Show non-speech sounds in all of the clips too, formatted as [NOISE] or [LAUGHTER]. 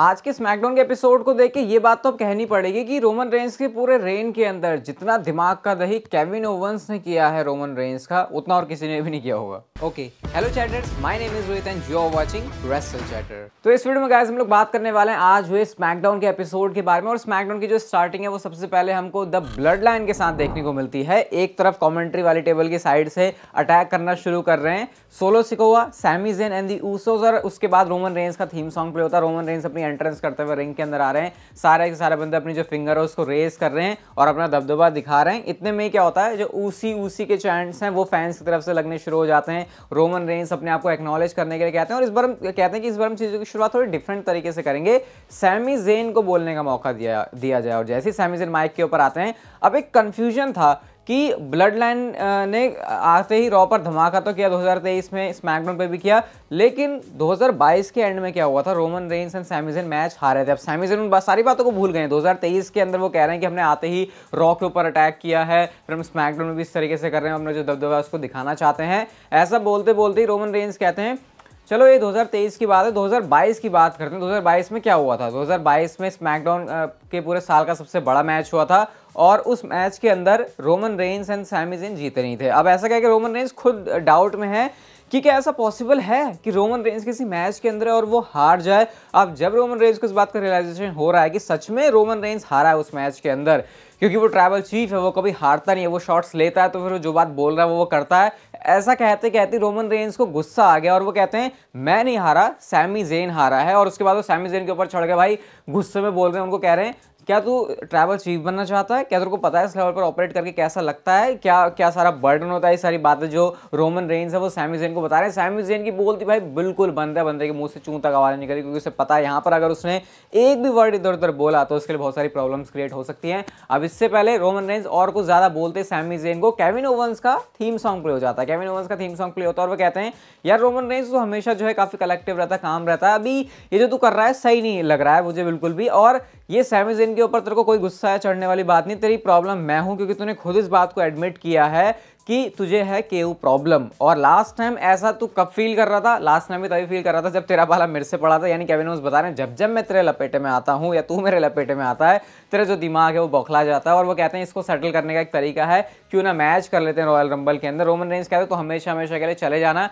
आज के स्मैकडाउन के एपिसोड को देख के ये बात तो अब कहनी पड़ेगी कि रोमन रेंज के पूरे रेन के अंदर जितना दिमाग का दही केविन ओवंस ने किया है रोमन रेंज का उतना और किसी ने भी नहीं किया होगा okay hello chatters my name is Rohit and you are watching wrestle chatter तो इस वीडियो में गाइस हम लोग बात करने वाले हैं आज हुए स्मैकडाउन के एपिसोड के बारे में और स्मैकडाउन की जो स्टार्टिंग है वो सबसे पहले हमको द ब्लड लाइन के साथ देखने को मिलती है एक तरफ कॉमेंट्री वाली टेबल की साइड से अटैक करना शुरू कर रहे हैं Solo Sikoa Sami Zayn and the Usos और उसके बाद रोमन रेंज का थीम सॉन्ग प्ले होता है रोमन रेंज अपनी एंट्रेंस करते हुए रिंग के अंदर आ रहे हैं सारे के सारे बंदे अपनी जो फिंगर है उसको रेस कर रहे हैं और अपना दबदबा दिखा रहे हैं इतने में क्या होता है जो ऊसी ऊसी के चैंट्स हैं वो फैंस की तरफ से लगने शुरू हो जाते हैं रोमन रेंस अपने आप को एक्नॉलेज करने के लिए कहते हैं और इस बार हम कहते हैं कि इस बार हम चीज़ों की शुरुआत थोड़ी डिफरेंट तरीके से करेंगे सैमी जेन को बोलने का मौका दिया दिया जाए और जैसे ही सैमी जेन माइक के ऊपर आते हैं अब एक कन्फ्यूजन था कि ब्लड लाइन ने आते ही रॉ पर धमाका तो किया 2023 में स्मैकडाउन पे भी किया लेकिन 2022 के एंड में क्या हुआ था Roman Reigns and Sami Zayn match हारे थे अब सैमिजन उन सारी बातों को भूल गए 2023 के अंदर वो कह रहे हैं कि हमने आते ही रॉ के ऊपर अटैक किया है फिर हम स्मैकडाउन में भी इस तरीके से कर रहे हैं अपना जो दबदबा उसको दिखाना चाहते हैं ऐसा बोलते बोलते ही रोमन रेंस कहते हैं चलो ये 2023 की बात है 2022 की बात करते हैं 2022 में क्या हुआ था 2022 में स्मैकडाउन के पूरे साल का सबसे बड़ा मैच हुआ था और उस मैच के अंदर रोमन रेंस एंड सैमिजिन जीते नहीं थे अब ऐसा क्या कि रोमन रेंस खुद डाउट में है कि क्या ऐसा पॉसिबल है कि रोमन रेंस किसी मैच के अंदर है और वो हार जाए अब जब रोमन रेंस को इस बात का रियलाइजेशन हो रहा है कि सच में रोमन रेंस हारा है उस मैच के अंदर क्योंकि वो ट्रैवल चीफ है वो कभी हारता नहीं है वो शॉट्स लेता है तो फिर वो जो बात बोल रहा है वो वो करता है ऐसा कहते कहते रोमन रेंस को गुस्सा आ गया और वो कहते हैं मैं नहीं हारा सैमी जेन हारा है और उसके बाद वो सैमी जेन के ऊपर चढ़ गया भाई गुस्से में बोल रहे हैं उनको कह रहे हैं क्या तू ट्रैवल चीफ बनना चाहता है क्या तेरे को पता है इस लेवल पर ऑपरेट करके कैसा लगता है क्या क्या सारा बर्डन होता है ये सारी बातें जो रोमन रेंज है वो सैमी जेन को बता रहे हैं सैमी जेन की बोलती भाई बिल्कुल बंद है बंदे के मुंह से चूं तक आवाज़ निकली क्योंकि उसे पता है यहाँ पर अगर उसने एक भी वर्ड इधर उधर बोला तो उसके लिए बहुत सारी प्रॉब्लम्स क्रिएट हो सकती हैं अब इससे पहले रोमन रेंज और कुछ ज़्यादा बोलते सैमी जेन को कैविन ओवंस का थीम सॉन्ग प्ले हो जाता है कैविन ओवंस का थीम सॉन्ग प्ले होता है और वो कहते हैं यार रोमन रेंज तो हमेशा जो है काफ़ी कलेक्टिव रहता है काम रहता है अभी ये जो तू कर रहा है सही नहीं लग रहा है मुझे बिल्कुल भी और ये सेमिजिन के ऊपर तेरे को कोई गुस्सा है चढ़ने वाली बात नहीं तेरी प्रॉब्लम मैं हूँ क्योंकि तूने खुद इस बात को एडमिट किया है कि तुझे है केयू प्रॉब्लम और लास्ट टाइम ऐसा तू कब फील कर रहा था लास्ट टाइम भी तभी फील कर रहा था जब तेरा पाला मेरे से पड़ा था यानी कैविन ओस बता रहे हैं जब जब मैं तेरे लपेटे में आता हूँ या तू मेरे लपेटे में आता है तेरा जो दिमाग है वो बौखला जाता है और वो कहते हैं इसको सेटल करने का एक तरीका है क्यों ना मैच कर लेते हैं रॉयल रंबल के अंदर रोमन रेंज कहते तो हमेशा हमेशा के लिए चले जाना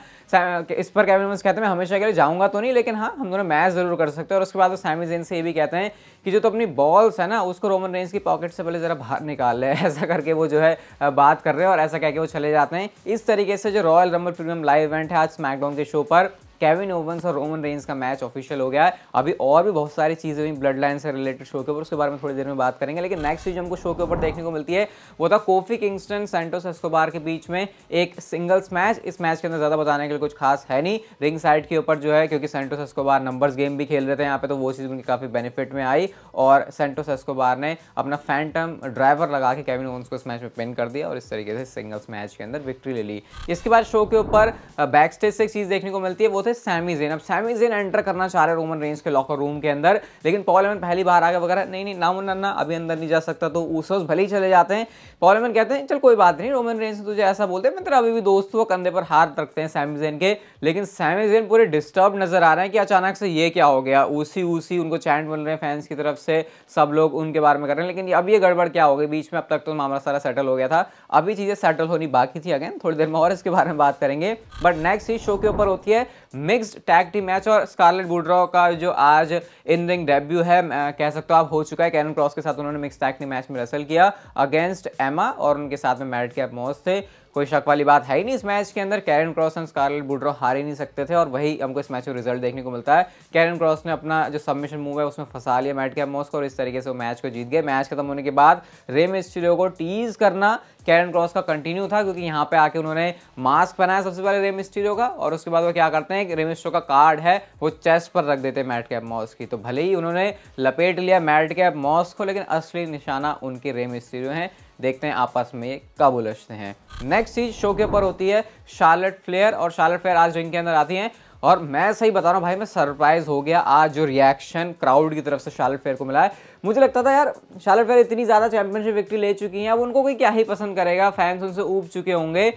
इस पर कैविन कहते हैं मैं हमेशा के लिए जाऊँगा तो नहीं लेकिन हाँ हम दोनों मैच जरूर कर सकते हैं और उसके बाद सैमी जेन से ये भी कहते हैं कि जो तो अपनी बॉल्स है ना उसको रोमन रेंज की पॉकेट से पहले ज़रा बाहर निकाल ले [LAUGHS] ऐसा करके वो जो है बात कर रहे हैं और ऐसा कह वो चले जाते हैं इस तरीके से जो Royal Rumble premium live event है आज स्मैकडाउन के शो पर केविन ओवंस और रोमन रेंज का मैच ऑफिशियल हो गया है अभी और भी बहुत सारी चीज़ें हुई ब्लड लाइन से रिलेटेड शो के ऊपर उसके बारे में थोड़ी देर में बात करेंगे लेकिन नेक्स्ट चीज़ हमको शो के ऊपर देखने को मिलती है वो था कोफी किंगस्टन सेंटोस एस्कोबार के बीच में एक सिंगल्स मैच इस मैच के अंदर ज़्यादा बताने के लिए कुछ खास है नहीं रिंग साइड के ऊपर जो है क्योंकि सेंटोस एस्कोबार नंबर्स गेम भी खेल रहे थे यहाँ पे तो वो चीज़ उनकी काफ़ी बेनिफिट में आई और सेंटोस एस्कोबार ने अपना फैंटम ड्राइवर लगा के केविन ओवंस को इस मैच में पिन कर दिया और इस तरीके से सिंगल्स मैच के अंदर विक्ट्री ले ली इसके बाद शो के ऊपर बैक स्टेज से एक चीज़ देखने को मिलती है वो थे सैमी जेन अब सैमी जेन एंटर करना चाह रहे रोमन रेंज के लॉकर रूम के अंदर लेकिन पॉलेमन पहली बार आ गया वगैरह नहीं नहीं ना मुन्ना अभी अंदर नहीं जा सकता तो उस भले ही चले जाते हैं पॉलमैन कहते हैं चल कोई बात नहीं रोमन रेंज तुझे ऐसा बोलते हैं मैं तेरा अभी भी दोस्त वो कंधे पर हाथ रखते हैं सैमी जेन के लेकिन सैमी जेन पूरे डिस्टर्ब नजर आ रहे हैं कि अचानक से ये क्या हो गया उसी उसी उनको चैंट मिल रहे हैं फैंस की तरफ से सब लोग उनके बारे में कर रहे हैं लेकिन अब ये गड़बड़ क्या हो गई बीच में अब तक तो मामला सारा सेटल हो गया था अभी चीज़ें सेटल होनी बाकी थी अगेन थोड़ी देर में और इसके बारे में बात करेंगे बट नेक्स्ट ही शो के ऊपर होती है मिक्स्ड टैग टीम मैच और स्कारलेट गुडरॉ का जो आज इन रिंग डेब्यू है कह सकते हो आप हो चुका है कैरन क्रॉस के साथ उन्होंने मिक्स टैग टीम मैच में रसल किया अगेंस्ट एमा और उनके साथ में मैरिट कैप मोस थे कोई शक वाली बात है ही नहीं इस मैच के अंदर कैरन क्रॉस एंड स्कारलेट बुड्रो हार ही नहीं सकते थे और वही हमको इस मैच में रिजल्ट देखने को मिलता है कैरन क्रॉस ने अपना जो सबमिशन मूव है उसमें फंसा लिया मैट कैमोस को और इस तरीके से वो मैच को जीत गए मैच खत्म होने के बाद रेम स्टीरियो को टीज करना कैरन क्रॉस का कंटिन्यू था क्योंकि यहाँ पे आके उन्होंने मास्क बनाया सबसे पहले रेम स्टीरियो का और उसके बाद वो क्या करते हैं रेम स्टीरियो का कार्ड है वो चेस्ट पर रख देते हैं मैट कैप मॉस की तो भले ही उन्होंने लपेट लिया मैट कैप मॉस को लेकिन असली निशाना उनके रेम स्टीरियो हैं देखते हैं आपस में कब उलझते हैं नेक्स्ट चीज शो के ऊपर होती है शार्लेट फ्लेयर और शार्लेट फ्लेयर आज रिंग के अंदर आती हैं और मैं सही बता रहा हूँ भाई मैं सरप्राइज हो गया आज जो रिएक्शन क्राउड की तरफ से शार्लेट फेयर को मिला है मुझे लगता था यार शार्लेट फेयर इतनी ज़्यादा चैंपियनशिप विक्ट्री ले चुकी हैं अब उनको कोई क्या ही पसंद करेगा फैंस उनसे ऊब चुके होंगे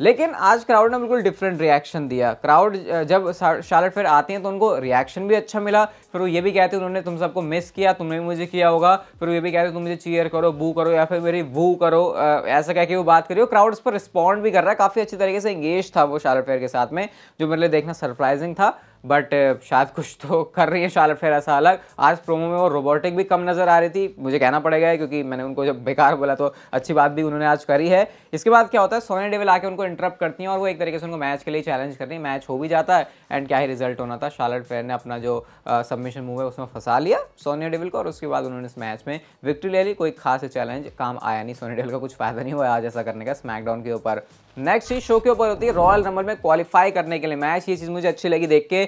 लेकिन आज क्राउड ने बिल्कुल डिफरेंट रिएक्शन दिया क्राउड जब शार्लेट फेयर आते हैं तो उनको रिएक्शन भी अच्छा मिला फिर वो ये भी कहते हैं उन्होंने तुम सबको मिस किया तुमने भी मुझे किया होगा फिर वो ये भी कहते तुम मुझे चीयर करो बू करो या फिर मेरी वू करो ऐसा कह के वो बात हो क्राउड उस पर रिस्पॉन्ड भी कर रहा है काफ़ी अच्छी तरीके से इंगेज था वो शार्लेट फेयर के साथ में जो मेरे लिए देखना सरप्राइजिंग था बट uh, शायद कुछ तो कर रही है शार्लट फेर ऐसा अलग आज प्रोमो में वो रोबोटिक भी कम नज़र आ रही थी मुझे कहना पड़ेगा क्योंकि मैंने उनको जब बेकार बोला तो अच्छी बात भी उन्होंने आज करी है इसके बाद क्या होता है सोनी डेविल आके उनको इंटरप्ट करती हैं और वो एक तरीके से उनको मैच के लिए चैलेंज करती है मैच हो भी जाता है एंड क्या ही रिजल्ट होना था शार्लट फेयर ने अपना जो सबमिशन uh, मूव है उसमें फंसा लिया सोनिया डेविल को और उसके बाद उन्होंने इस मैच में विक्ट्री ले ली कोई खास चैलेंज काम आया नहीं सोनी डेविल का कुछ फायदा नहीं हुआ आज ऐसा करने का स्मैकडाउन के ऊपर नेक्स्ट चीज़ शो के ऊपर होती है रॉयल रंबल में क्वालिफाई करने के लिए मैच ये चीज़ मुझे अच्छी लगी देख के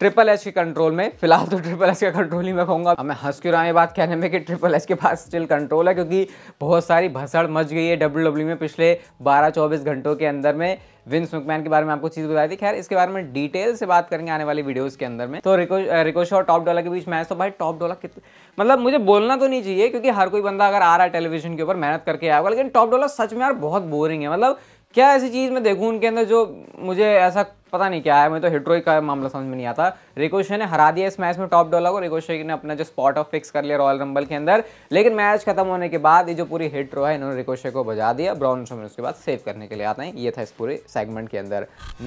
ट्रिपल एच के कंट्रोल में फिलहाल तो ट्रिपल एच का कंट्रोल ही मैं कहूँगा मैं हंस क्यों रहा बात कहने में कि ट्रिपल एच के पास स्टिल कंट्रोल है क्योंकि बहुत सारी भसड़ मच गई है डब्ल्यू डब्ल्यू e में पिछले 12-24 घंटों के अंदर में विंस मुकमैन के बारे में आपको चीज़ बताई थी खैर इसके बारे में डिटेल से बात करेंगे आने वाली वीडियोज़ के अंदर में तो रिको रिकोश और टॉप डॉलर के बीच मैच तो भाई टॉप डॉलर कितने मतलब मुझे बोलना तो नहीं चाहिए क्योंकि हर कोई बंदा अगर आ रहा है टेलीविजन के ऊपर मेहनत करके आएगा लेकिन टॉप डॉलर सच में यार बहुत बोरिंग है मतलब क्या ऐसी चीज़ मैं देखूँ उनके अंदर जो मुझे ऐसा पता नहीं क्या है मैं तो हिट्रोई का मामला समझ में नहीं आता रिकोशे ने हरा दिया इस मैच में टॉप डॉलर को रिकोशे ने अपना जो स्पॉट ऑफ फिक्स कर लिया रॉयल रंबल के अंदर लेकिन मैच खत्म होने के बाद ये जो पूरी हिट्रो है इन्होंने रिकोशे को बजा दिया ब्राउन शो में उसके बाद सेव करने के लिए आते हैं ये था इस पूरे सेगमेंट के अंदर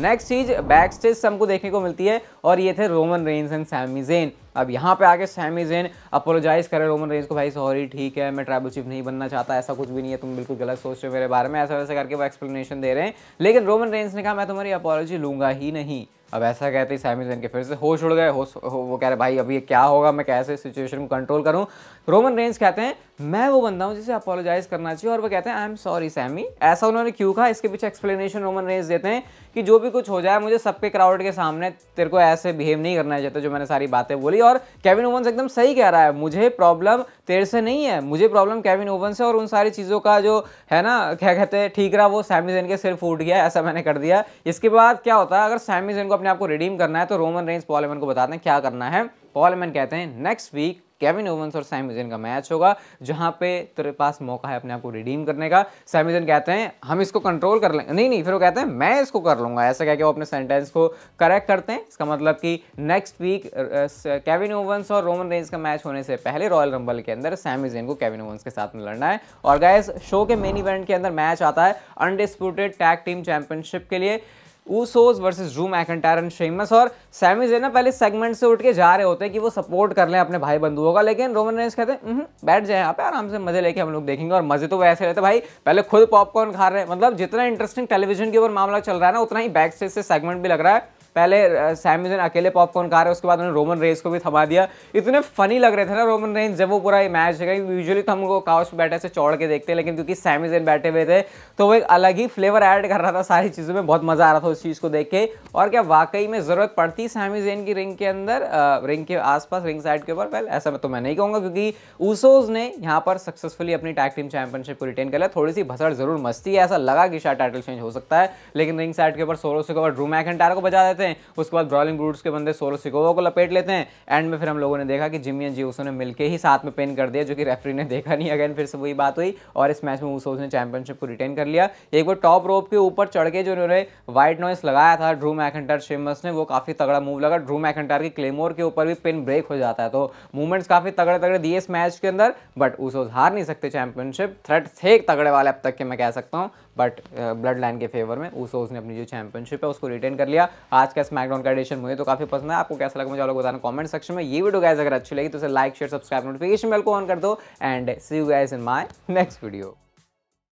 नेक्स्ट चीज बैक स्टेज हमको देखने को मिलती है और ये थे रोमन रेंस एंड सैमीजेन अब यहाँ पे आके सैमी जेन अपोलोजाइज करे रोमन रेंज को भाई सॉरी ठीक है मैं ट्राइबल चीफ नहीं बनना चाहता ऐसा कुछ भी नहीं है तुम बिल्कुल गलत सोच रहे हो मेरे बारे में ऐसा वैसे करके वो एक्सप्लेनेशन दे रहे हैं लेकिन रोमन रेंज ने कहा मैं तुम्हारी अपोलॉजी लूंगा ही नहीं अब ऐसा कहते ही सैमी जैन के फिर से होश उड़ गए होश हो, वो कह रहे भाई अभी क्या होगा मैं कैसे सिचुएशन को कंट्रोल करूं रोमन रेंज कहते हैं मैं वो बंदा हूं जिसे अपोलोजाइज करना चाहिए और वो कहते हैं आई एम सॉरी सैमी ऐसा उन्होंने क्यों कहा इसके पीछे एक्सप्लेनेशन रोमन रेंज देते हैं कि जो भी कुछ हो जाए मुझे सबके क्राउड के सामने तेरे को ऐसे बिहेव नहीं करना चाहता तो जो मैंने सारी बातें बोली और कैविन ओवन एकदम सही कह रहा है मुझे प्रॉब्लम तेरे से नहीं है मुझे प्रॉब्लम कैविन ओवन से और उन सारी चीज़ों का जो है ना क्या कहते हैं ठीक रहा वो सैमी जैन के सिर्फ उठ गया ऐसा मैंने कर दिया इसके बाद क्या होता है अगर सैमी जैन को अपने आप को रिडीम करना है तो रोमन रेंज पॉलमैन को बताते हैं क्या करना है पॉलमैन कहते हैं नेक्स्ट वीक केविन ओवंस और सैमिजन का मैच होगा जहां पे तेरे पास मौका है अपने आप को रिडीम करने का सैमिजन कहते हैं हम इसको कंट्रोल कर लेंगे नहीं नहीं फिर वो कहते हैं मैं इसको कर लूँगा ऐसा कह के वो अपने सेंटेंस को करेक्ट करते हैं इसका मतलब कि नेक्स्ट वीक केविन ओवंस और रोमन रेंज का मैच होने से पहले रॉयल रंबल के अंदर सैमिजन को केविन ओवंस के साथ में लड़ना है और गैस शो के मेन इवेंट के अंदर मैच आता है अनडिस्प्यूटेड टैग टीम चैंपियनशिप के लिए ऊसोज वर्सेस जूम एक्टायर एंड शेमस और सैमी जेना पहले सेगमेंट से उठ के जा रहे होते हैं कि वो सपोर्ट कर लें अपने भाई बंधुओं का लेकिन रोमन रेंस कहते हैं हम्म, बैठ जाए यहाँ पे आराम से मजे लेके हम लोग देखेंगे और मजे तो वैसे रहते भाई पहले खुद पॉपकॉर्न खा रहे हैं मतलब जितना इंटरेस्टिंग टेलीविजन के ऊपर मामला चल रहा है ना उतना ही बैक से सेगमेंट भी लग रहा है पहले सैमजन अकेले पॉपकॉर्न खा रहे उसके बाद उन्होंने रोमन रेंज को भी थमा दिया इतने फनी लग रहे थे ना रोमन रेंज जब वो पूरा मैच है यूजली तो हम लोग काउस बैठे से चौड़ के देखते हैं लेकिन क्योंकि सैमजन बैठे हुए थे तो वो एक अलग ही फ्लेवर ऐड कर रहा था सारी चीज़ों में बहुत मज़ा आ रहा था उस चीज़ को देख के और क्या वाकई में ज़रूरत पड़ती सैमजन की रिंग के अंदर रिंग के आसपास रिंग साइड के ऊपर पहले ऐसा तो मैं नहीं कहूँगा क्योंकि ऊसोज ने यहाँ पर सक्सेसफुली अपनी टैग टीम चैंपियनशिप को रिटेन कर लिया थोड़ी सी भसड़ जरूर मस्ती है ऐसा लगा कि शायद टाइटल चेंज हो सकता है लेकिन रिंग साइड के ऊपर सोलो के ऊपर ड्रू मैकेंटायर को बजा देते हैं हैं उसके बाद ब्रॉलिंग ब्रूड्स के बंदे सोलो सिकोवा को लपेट लेते हैं एंड में फिर हम लोगों ने देखा कि जिमी एंड जी ने मिलकर ही साथ में पेन कर दिया जो कि रेफरी ने देखा नहीं अगेन फिर से वही बात हुई और इस मैच में उस ने चैंपियनशिप को रिटेन कर लिया एक बार टॉप रोप के ऊपर चढ़ के जो उन्होंने व्हाइट नॉइस लगाया था ड्रू मैकेंटर शेमस ने वो काफ़ी तगड़ा मूव लगा ड्रू मैकेंटर की क्लेमोर के ऊपर भी पिन ब्रेक हो जाता है तो मूवमेंट्स काफ़ी तगड़े तगड़े दिए इस मैच के अंदर बट उस हार नहीं सकते चैंपियनशिप थ्रेट थे एक तगड़े वाले अब तक के मैं कह सकता हूँ बट ब्लड लाइन के फेवर में उस ने अपनी जो चैंपियनशिप है उसको रिटेन कर लिया आज आज का स्मैकडाउन का एडिशन मुझे तो काफी पसंद है आपको कैसा लगा मुझे आप लोग बताना कमेंट सेक्शन में ये वीडियो गाइज अगर अच्छी लगी तो उसे like share subscribe notification bell को ऑन कर दो and see you guys in my next video